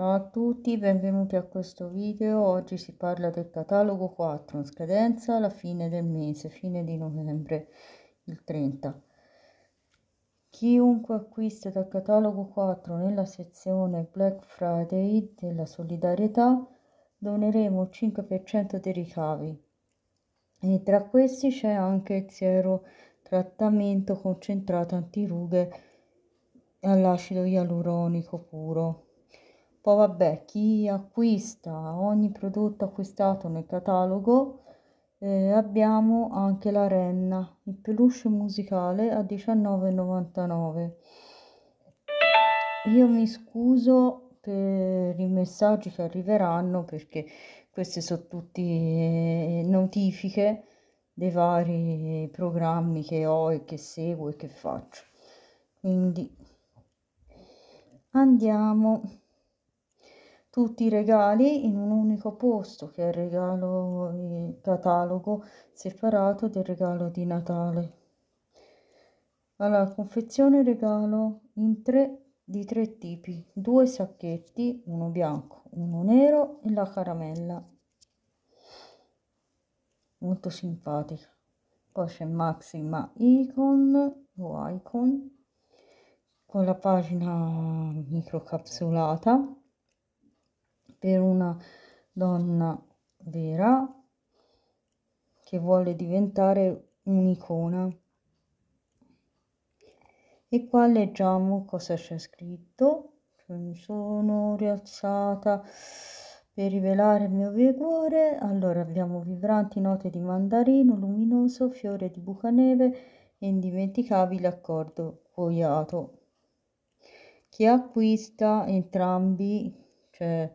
Ciao a tutti, benvenuti a questo video. Oggi si parla del catalogo 4 in scadenza alla fine del mese, fine di novembre, il 30. Chiunque acquista dal catalogo 4 nella sezione Black Friday della solidarietà doneremo il 5% dei ricavi e tra questi c'è anche il siero trattamento concentrato antirughe all'acido ialuronico puro poi vabbè, chi acquista ogni prodotto acquistato nel catalogo, eh, abbiamo anche la renna, il peluche musicale a 19,99. Io mi scuso per i messaggi che arriveranno perché queste sono tutte eh, notifiche dei vari programmi che ho e che seguo e che faccio. Quindi andiamo tutti i regali in un unico posto, che è il regalo, il catalogo separato del regalo di Natale. Allora, confezione regalo in tre di tre tipi, due sacchetti, uno bianco, uno nero e la caramella. Molto simpatica. Poi c'è Maxima Icon o Icon con la pagina microcapsulata per una donna vera che vuole diventare un'icona. E qua leggiamo cosa c'è scritto. Mi sono rialzata per rivelare il mio vigore. Allora abbiamo vibranti note di mandarino luminoso, fiore di bucaneve e indimenticabile accordo cuoiato. Chi acquista entrambi, cioè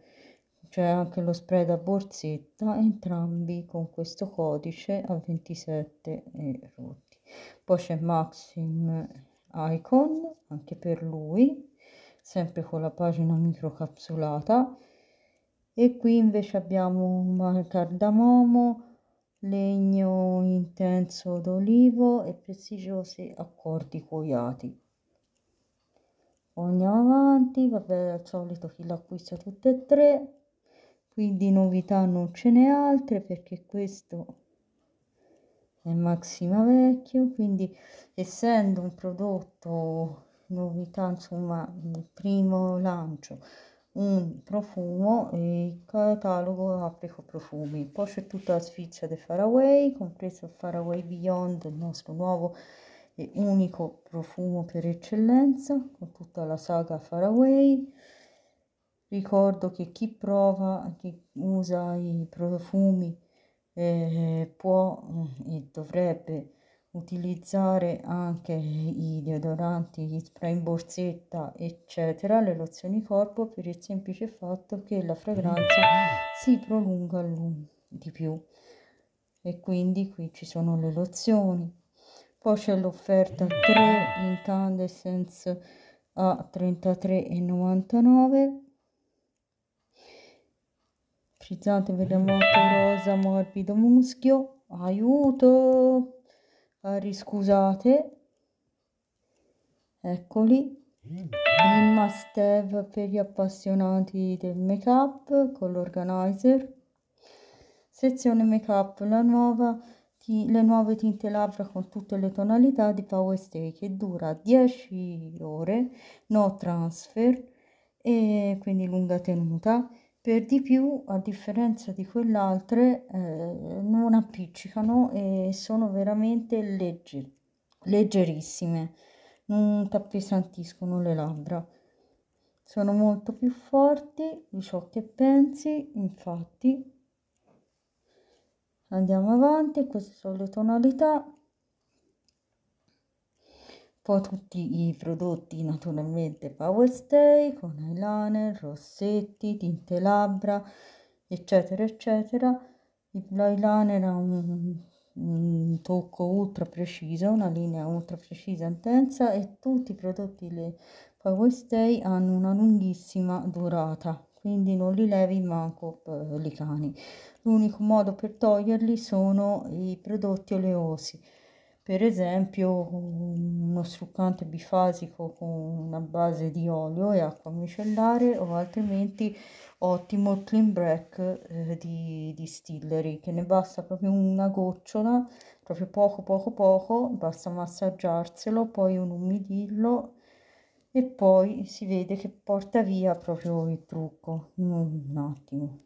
c'è cioè, anche lo spray da borsetta entrambi con questo codice a 27 rotti poi c'è Maxim Icon anche per lui sempre con la pagina microcapsulata e qui invece abbiamo cardamomo legno intenso d'olivo e prestigiosi accordi cuoiati poi andiamo avanti vabbè al solito chi l'acquista tutte e tre qui di novità non ce n'è altre perché questo è Maxima Vecchio quindi essendo un prodotto novità insomma il primo lancio un profumo e il catalogo apre profumi poi c'è tutta la sfilza del Faraway compreso il Faraway Beyond il nostro nuovo e unico profumo per eccellenza con tutta la saga Faraway Ricordo che chi prova, chi usa i profumi eh, può mm, e dovrebbe utilizzare anche i deodoranti, gli spray in borsetta, eccetera, le lozioni corpo per il semplice fatto che la fragranza si prolunga di più. E quindi qui ci sono le lozioni. Poi c'è l'offerta 3 incandescence a 33,99 frizzante, verde amato, rosa, morbido, muschio, aiuto, scusate. eccoli, il must have per gli appassionati del make up con l'organizer, sezione make up, la nuova le nuove tinte labbra con tutte le tonalità di Power Stay che dura 10 ore, no transfer e quindi lunga tenuta per di più, a differenza di quelle altre, eh, non appiccicano e sono veramente legger leggerissime, non t'appesantiscono le labbra. Sono molto più forti di ciò che pensi, infatti. Andiamo avanti, queste sono le tonalità poi tutti i prodotti naturalmente Power Stay con eyeliner, rossetti, tinte labbra, eccetera, eccetera. L'eyeliner ha un, un, tocco ultra preciso, una linea ultra precisa, intensa e tutti i prodotti le Power Stay hanno una lunghissima durata, quindi non li levi manco eh, li cani. L'unico modo per toglierli sono i prodotti oleosi per esempio uno struccante bifasico con una base di olio e acqua micellare o altrimenti ottimo clean break eh, di distillery che ne basta proprio una gocciola proprio poco poco poco basta massaggiarselo poi un umidillo e poi si vede che porta via proprio il trucco in un attimo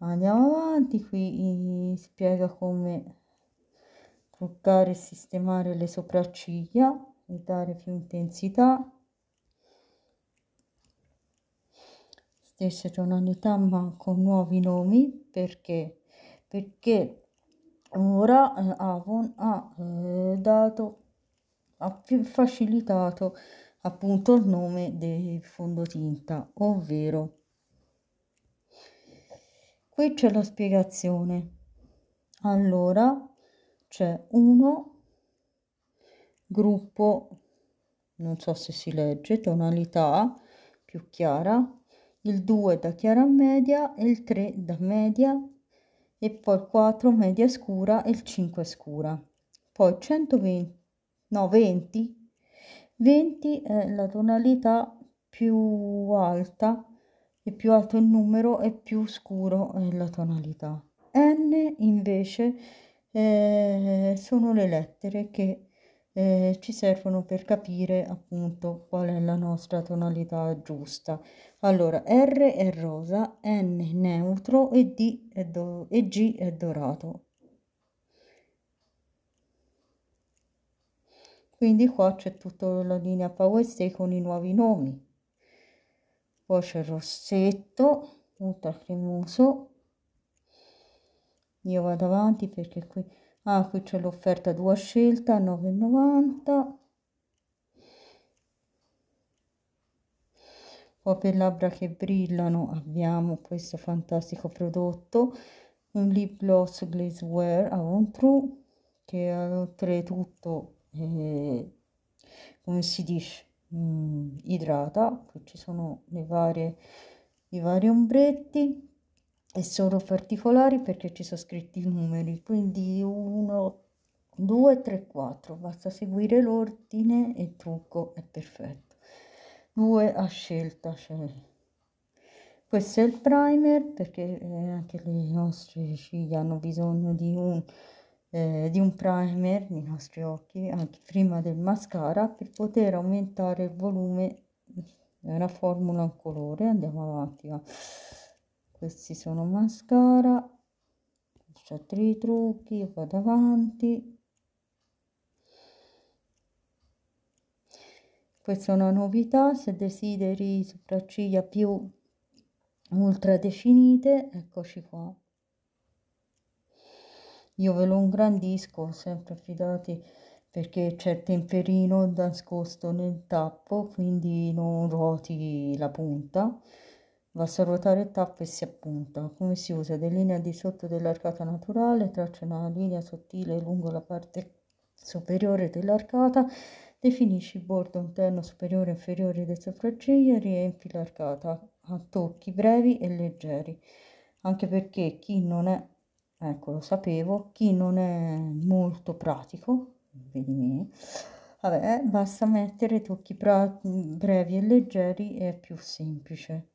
andiamo avanti qui eh, spiega come truccare e sistemare le sopracciglia e dare più intensità stesse tonalità ma con nuovi nomi perché perché ora eh, Avon ha eh, dato ha più facilitato appunto il nome del fondotinta ovvero qui c'è la spiegazione allora c'è uno gruppo non so se si legge tonalità più chiara il 2 da chiara a media il 3 da media e poi il 4 media scura e il 5 scura poi 120 no 20 20 è la tonalità più alta e più alto il numero e più scuro è la tonalità n invece eh, sono le lettere che eh, ci servono per capire appunto qual è la nostra tonalità giusta. Allora, R è rosa, N neutro e, D è do- e G è dorato. Quindi qua c'è tutta la linea Power Stay con i nuovi nomi. Poi c'è il rossetto, ultra cremoso, io vado avanti perché qui ah qui c'è l'offerta due scelta 9,90 poi per labbra che brillano abbiamo questo fantastico prodotto un lip gloss glazeware Avon True che oltretutto eh, come si dice mh, mm, idrata qui ci sono le varie i vari ombretti è solo particolari perché ci sono scritti i numeri, quindi 1, 2, 3, 4, basta seguire l'ordine e il trucco è perfetto. 2 a scelta, cioè. questo è il primer perché eh, anche le nostre ciglia hanno bisogno di un, eh, di un primer, nei nostri occhi, anche prima del mascara per poter aumentare il volume, è una formula, un colore, andiamo avanti. Va questi sono mascara faccio altri trucchi vado avanti questa è una novità se desideri sopracciglia più ultra definite eccoci qua io ve lo ingrandisco sempre fidati perché c'è il temperino nascosto nel tappo quindi non ruoti la punta ruotare e si appunta come si usa delinea di sotto dell'arcata naturale, traccia una linea sottile lungo la parte superiore dell'arcata, definisci il bordo interno superiore e inferiore del sopracciglio e riempi l'arcata a tocchi brevi e leggeri, anche perché chi non è, ecco lo sapevo, chi non è molto pratico, vedi me, vabbè, basta mettere tocchi brevi e leggeri e è più semplice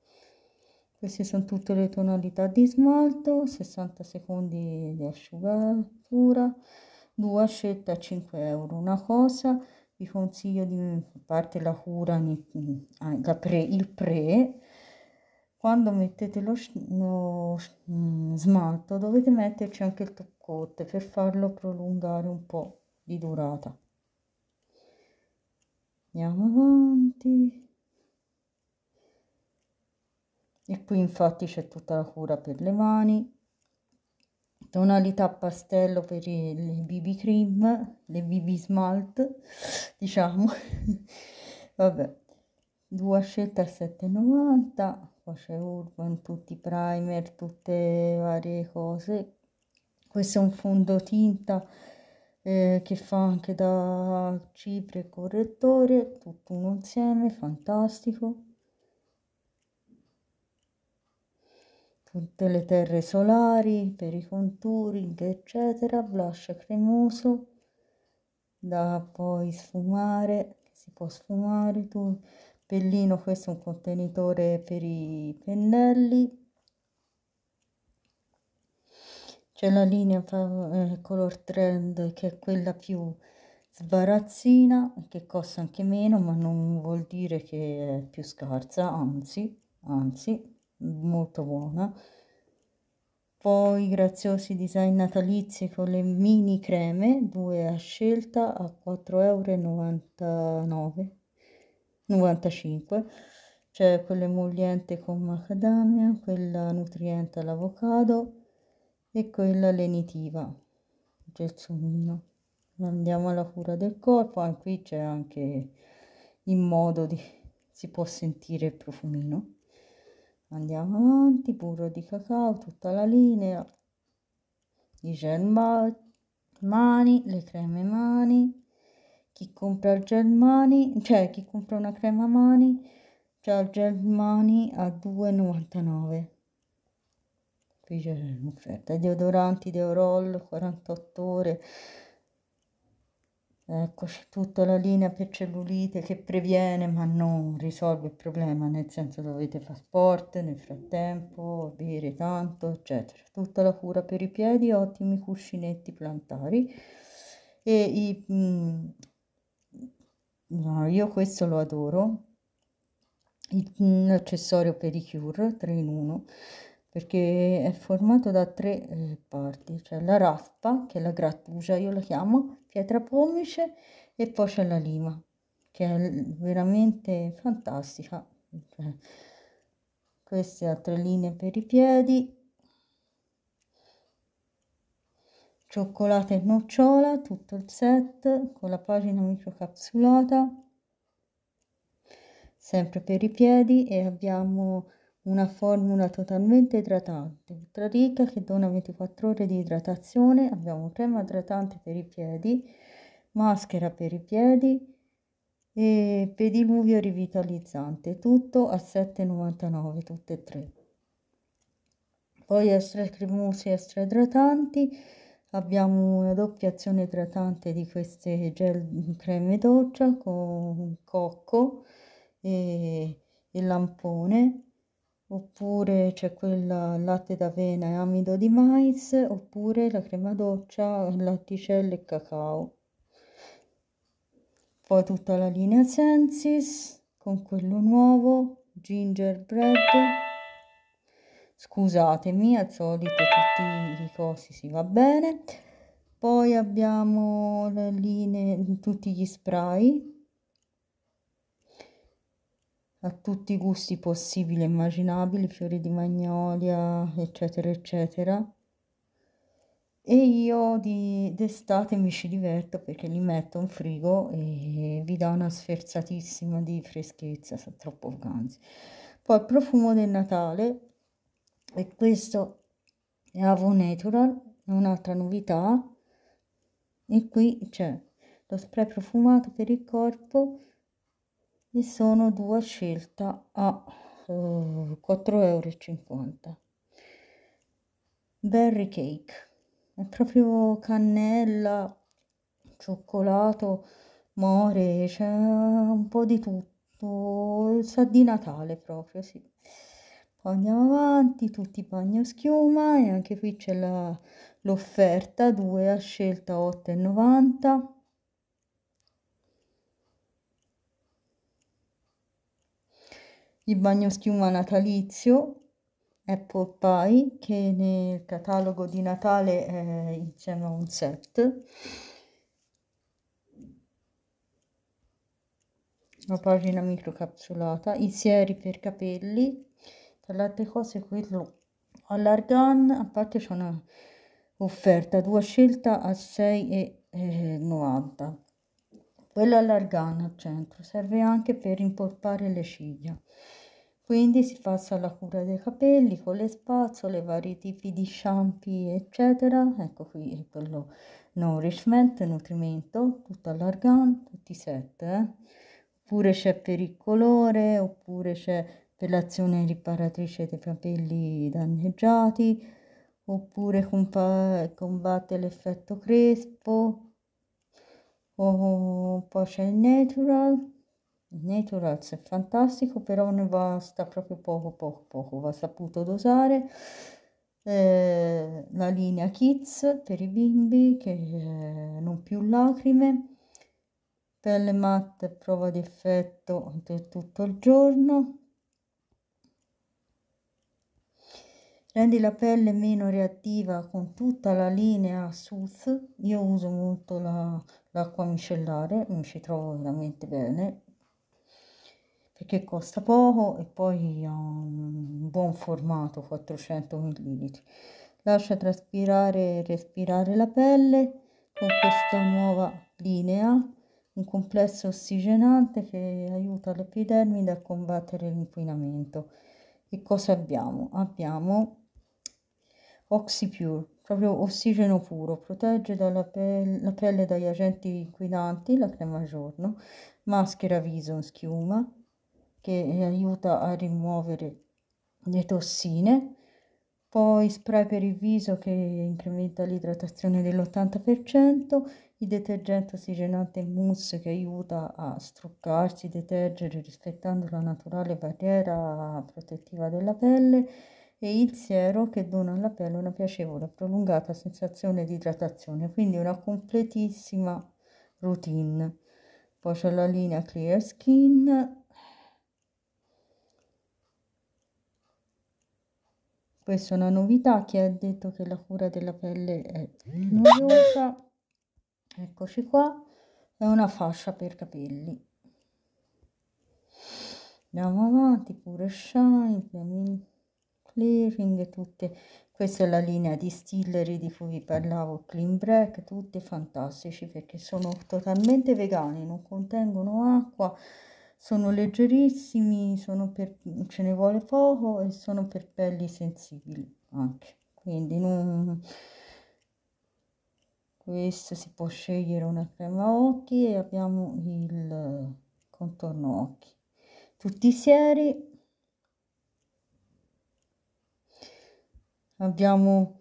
queste sono tutte le tonalità di smalto 60 secondi di asciugatura due scelte a 5 euro una cosa vi consiglio di a parte la cura mm, ah, la pre, il pre quando mettete lo, lo mm, smalto dovete metterci anche il toccotte per farlo prolungare un po di durata andiamo avanti e qui infatti c'è tutta la cura per le mani tonalità pastello per le BB cream le BB smalt diciamo vabbè due scelte a 7,90 poi c'è Urban tutti i primer tutte varie cose questo è un fondotinta eh, che fa anche da cipre correttore tutto uno insieme fantastico tutte le terre solari per i contouring eccetera, blush cremoso da poi sfumare, si può sfumare tu. Pellino, questo è un contenitore per i pennelli. C'è la linea eh, Color Trend che è quella più sbarazzina, che costa anche meno, ma non vuol dire che è più scarsa, anzi, anzi molto buona poi graziosi design natalizi con le mini creme due a scelta a 4,99 95 c'è quella con macadamia quella nutriente all'avocado e quella lenitiva gelsomino andiamo alla cura del corpo ah, qui c'è anche il modo di si può sentire il profumino Andiamo avanti, burro di cacao, tutta la linea, i gel mani, le creme mani, chi compra il gel mani, cioè chi compra una crema mani, c'ha il gel mani a 2,99. Qui c'è odoranti, di Deorol 48 ore, Eccoci, tutta la linea per cellulite che previene ma non risolve il problema, nel senso dovete fare sport nel frattempo, bere tanto, eccetera. Tutta la cura per i piedi, ottimi cuscinetti plantari e i, mh, mm, no, io questo lo adoro, un mm, accessorio per i cure 3 in 1 perché è formato da tre eh, parti, c'è la raspa, che è la grattugia, io la chiamo, pietra pomice, e poi c'è la lima, che è veramente fantastica. Cioè, queste altre linee per i piedi, cioccolata e nocciola, tutto il set, con la pagina microcapsulata, sempre per i piedi, e abbiamo una formula totalmente idratante, ultra ricca che dona 24 ore di idratazione, abbiamo crema idratante per i piedi, maschera per i piedi e pediluvio rivitalizzante, tutto a 7,99 tutte e tre. Poi extra cremosi, extra idratanti, abbiamo una doppia azione idratante di queste gel creme doccia con cocco e, e lampone oppure c'è quella al latte d'avena e amido di mais, oppure la crema doccia, latticelle e cacao. Poi tutta la linea Sensis con quello nuovo, gingerbread. Scusatemi, al solito tutti i cosi si va bene. Poi abbiamo le linee, tutti gli spray a tutti i gusti possibili e immaginabili, fiori di magnolia, eccetera, eccetera. E io di, d'estate mi ci diverto perché li metto in frigo e vi dà una sferzatissima di freschezza, sono troppo vacanze. Poi il profumo del Natale, e questo è Avo Natural, è un'altra novità. E qui c'è lo spray profumato per il corpo e sono due a scelta a uh, eh, 4,50 euro berry cake è proprio cannella cioccolato more c'è un po' di tutto sa di Natale proprio sì poi andiamo avanti tutti bagno schiuma e anche qui c'è l'offerta 2 a scelta 8,90 euro il schiuma natalizio Apple Pie che nel catalogo di Natale è insieme a un set la pagina microcapsulata i sieri per capelli tra le altre cose quello all'argan a parte c'è una offerta due scelta a 6,90 eh, quello all'argan al centro serve anche per impolpare le ciglia quindi si passa alla cura dei capelli con le spazzole, vari tipi di shampoo eccetera. Ecco qui quello nourishment, nutrimento, tutto all'argan, tutti i set. Eh? Oppure c'è per il colore, oppure c'è per l'azione riparatrice dei capelli danneggiati, oppure compa- combatte l'effetto crespo, o poi c'è il natural Natural è fantastico, però ne basta proprio poco, poco, poco. Va saputo dosare. Eh, la linea Kids per i bimbi, che eh, non più lacrime. Pelle matte, prova di effetto per tutto il giorno. Rendi la pelle meno reattiva con tutta la linea Sooth. Io uso molto la, l'acqua micellare, mi ci trovo veramente bene perché costa poco e poi ha un buon formato 400 ml lascia traspirare e respirare la pelle con questa nuova linea un complesso ossigenante che aiuta l'epidermide a combattere l'inquinamento e cosa abbiamo? abbiamo Oxypure proprio ossigeno puro, protegge pe la pelle dagli agenti inquinanti, la crema giorno, maschera viso in schiuma, che aiuta a rimuovere le tossine, poi spray per il viso che incrementa l'idratazione dell'80%, il detergente ossigenante mousse che aiuta a struccarsi, detergere rispettando la naturale barriera protettiva della pelle e il siero che dona alla pelle una piacevole e prolungata sensazione di idratazione, quindi una completissima routine. Poi c'è la linea Clear Skin Questa è una novità, che ha detto che la cura della pelle è noiosa. Eccoci qua, è una fascia per capelli. Andiamo avanti, pure shine, clearing, tutte. Questa è la linea di Stillery di cui vi parlavo, clean break, tutti fantastici perché sono totalmente vegani, non contengono acqua sono leggerissimi, sono per, ce ne vuole poco e sono per pelli sensibili anche. Quindi non... questo si può scegliere una crema occhi e abbiamo il contorno occhi. Tutti i sieri. Abbiamo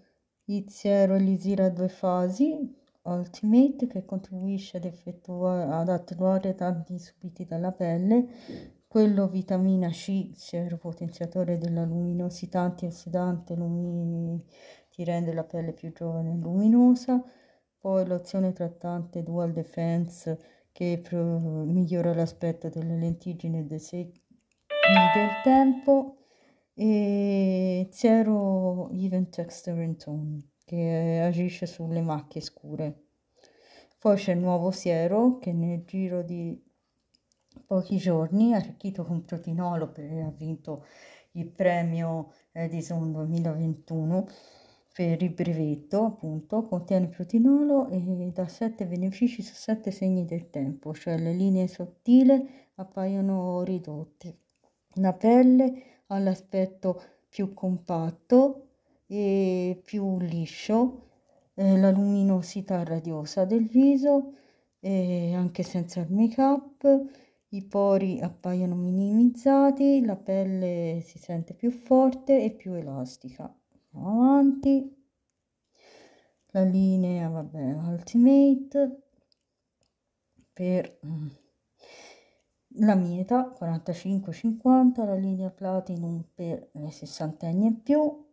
il siero e l'isira a due fasi Ultimate che contribuisce ad, ad attenuare danni subiti dalla pelle, quello vitamina C, potenziatore della luminosità antiossidante, lumi... ti rende la pelle più giovane e luminosa, poi l'azione trattante Dual Defense che pro... migliora l'aspetto delle lentiggini e dei segni del tempo e Zero Even Texture and Tone che agisce sulle macchie scure. Poi c'è il nuovo siero che nel giro di pochi giorni, arricchito con protinolo perché ha vinto il premio eh, Edison 2021 per il brevetto, appunto, contiene protinolo e dà 7 benefici su 7 segni del tempo, cioè le linee sottili appaiono ridotte, la pelle ha l'aspetto più compatto e più liscio, eh, la luminosità radiosa del viso, eh, anche senza il make-up, i pori appaiono minimizzati, la pelle si sente più forte e più elastica. Andiamo avanti. La linea, vabbè, Ultimate per mm, la mia età 45-50, la linea Platinum per le sessantenni e più,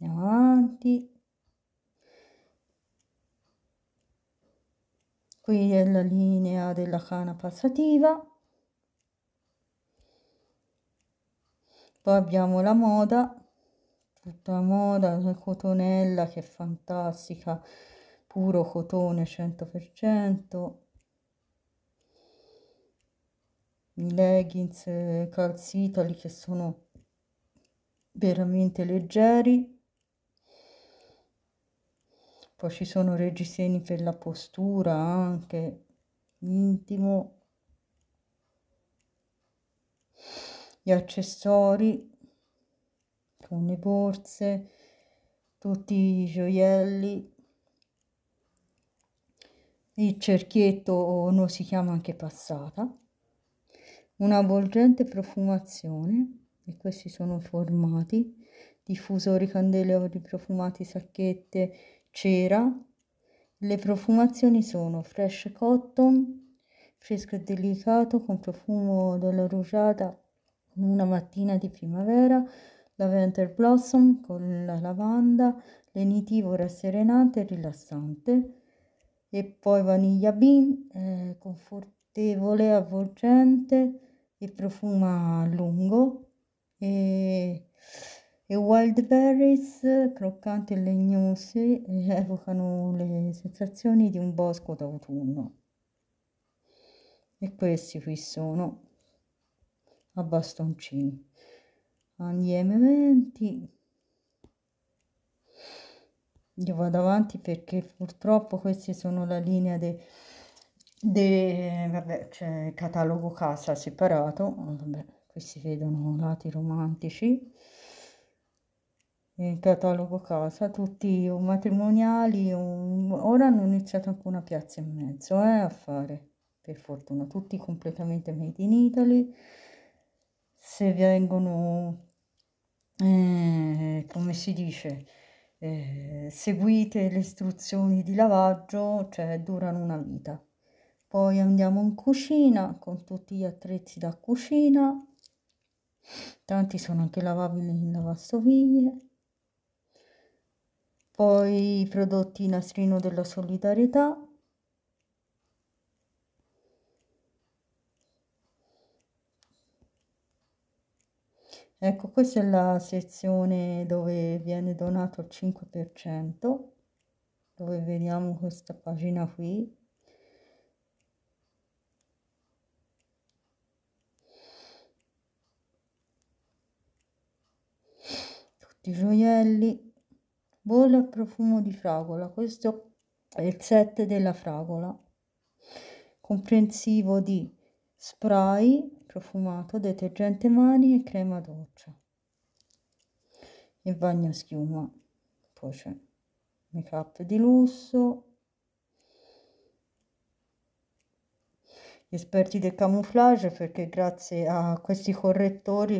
andiamo avanti qui è la linea della cana passativa poi abbiamo la moda tutta la moda la cotonella che è fantastica puro cotone 100% i leggings eh, calzitali che sono veramente leggeri poi ci sono reggiseni per la postura anche intimo gli accessori con le borse tutti i gioielli il cerchietto o no, si chiama anche passata una avvolgente profumazione e questi sono formati diffusori candele profumati sacchette cera. Le profumazioni sono Fresh Cotton, fresco e delicato con profumo della rugiada in una mattina di primavera, Lavender Blossom con la lavanda, lenitivo rasserenante e rilassante e poi Vaniglia Bean eh, confortevole, avvolgente e profuma a lungo e wild berries, croccanti e legnosi, evocano le sensazioni di un bosco d'autunno. E questi qui sono a bastoncini. Andiamo avanti. Io vado avanti perché purtroppo queste sono la linea del de, vabbè, cioè, catalogo casa separato. Vabbè, qui si vedono lati romantici il catalogo casa, tutti o matrimoniali, o... ora hanno iniziato anche una piazza e mezzo eh, a fare, per fortuna, tutti completamente made in Italy, se vengono, eh, come si dice, eh, seguite le istruzioni di lavaggio, cioè durano una vita. Poi andiamo in cucina con tutti gli attrezzi da cucina, tanti sono anche lavabili in lavastoviglie poi i prodotti nastrino della solidarietà, Ecco, questa è la sezione dove viene donato il 5%, dove vediamo questa pagina qui. Tutti i gioielli. Volo profumo di fragola. Questo è il set della fragola, comprensivo di spray profumato, detergente mani e crema doccia e bagno schiuma. Poi c'è make up di lusso. Gli esperti del camouflage perché grazie a questi correttori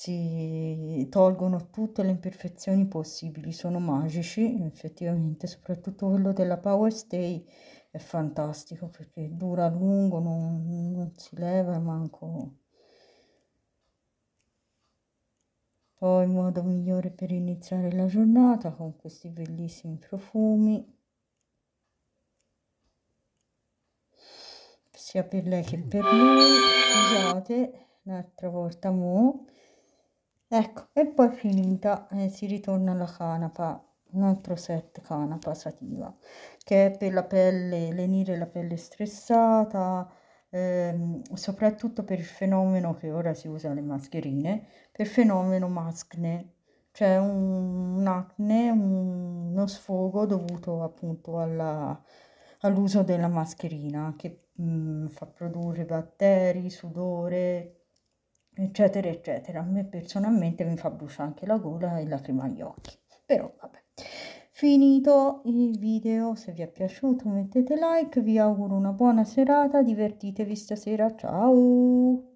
si tolgono tutte le imperfezioni possibili, sono magici effettivamente, soprattutto quello della Power Stay è fantastico perché dura a lungo, non, non si leva manco. Poi il modo migliore per iniziare la giornata con questi bellissimi profumi. sia per lei che per lui scusate un'altra volta mo ecco e poi finita eh, si ritorna alla canapa un altro set canapa sativa che è per la pelle lenire la pelle stressata ehm, soprattutto per il fenomeno che ora si usa le mascherine per fenomeno maskne cioè un, un acne un, uno sfogo dovuto appunto alla, all'uso della mascherina che mh, mm, fa produrre batteri sudore eccetera, eccetera. A me personalmente mi fa bruciare anche la gola e lacrima agli occhi, però vabbè. Finito il video, se vi è piaciuto mettete like, vi auguro una buona serata, divertitevi stasera, ciao!